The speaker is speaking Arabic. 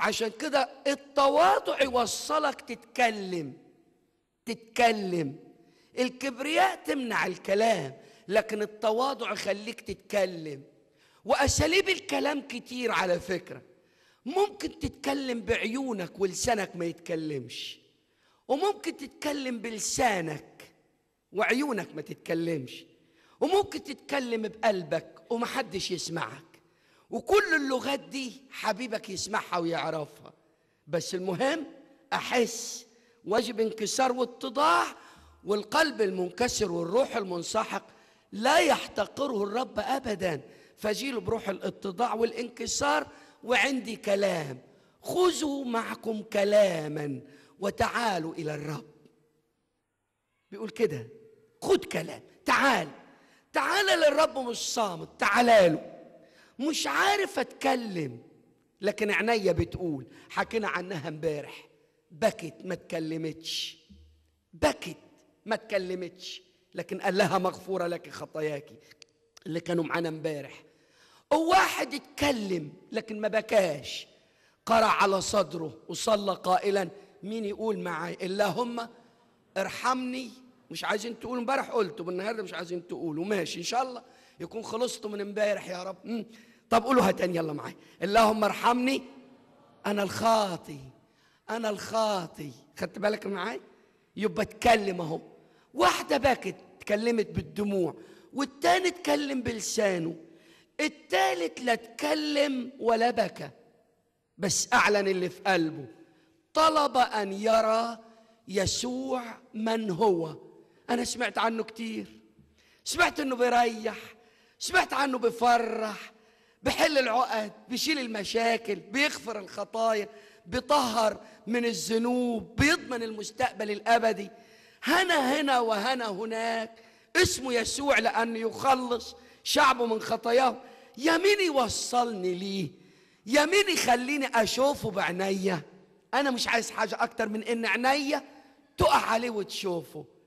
عشان كده التواضع يوصلك تتكلم تتكلم الكبرياء تمنع الكلام لكن التواضع يخليك تتكلم واساليب الكلام كتير على فكره ممكن تتكلم بعيونك ولسانك ما يتكلمش وممكن تتكلم بلسانك وعيونك ما تتكلمش وممكن تتكلم بقلبك ومحدش يسمعك وكل اللغات دي حبيبك يسمعها ويعرفها بس المهم احس واجب انكسار واتضاع والقلب المنكسر والروح المنسحق لا يحتقره الرب ابدا فجيله بروح الاتضاع والانكسار وعندي كلام خذوا معكم كلاما وتعالوا الى الرب بيقول كده خد كلام تعال تعال للرب مش صامت تعال له مش عارف اتكلم لكن عينيا بتقول حكينا عنها امبارح بكت ما اتكلمتش بكت ما اتكلمتش لكن قال لها مغفوره لك خطاياك اللي كانوا معانا امبارح وواحد اتكلم لكن ما بكاش قرع على صدره وصلى قائلا مين يقول معاي اللهم ارحمني مش عايزين تقولوا امبارح قلتوا بالنهارده مش عايزين تقولوا ماشي ان شاء الله يكون خلصتوا من امبارح يا رب طب قولوها تاني يلا معايا اللهم ارحمني انا الخاطي انا الخاطي خدت بالك معايا يبقى اتكلم اهو واحده باكت اتكلمت بالدموع والتاني اتكلم بلسانه التالت لا اتكلم ولا بكى بس اعلن اللي في قلبه طلب ان يرى يسوع من هو انا سمعت عنه كتير سمعت انه بيريح سمعت عنه بيفرح بحل العقد بيشيل المشاكل بيغفر الخطايا بيطهر من الذنوب بيضمن المستقبل الابدي هنا هنا وهنا هناك اسمه يسوع لان يخلص شعبه من خطاياه يمين يوصلني ليه يمين يخليني اشوفه بعينيا انا مش عايز حاجه اكتر من ان عينيا تقع عليه وتشوفه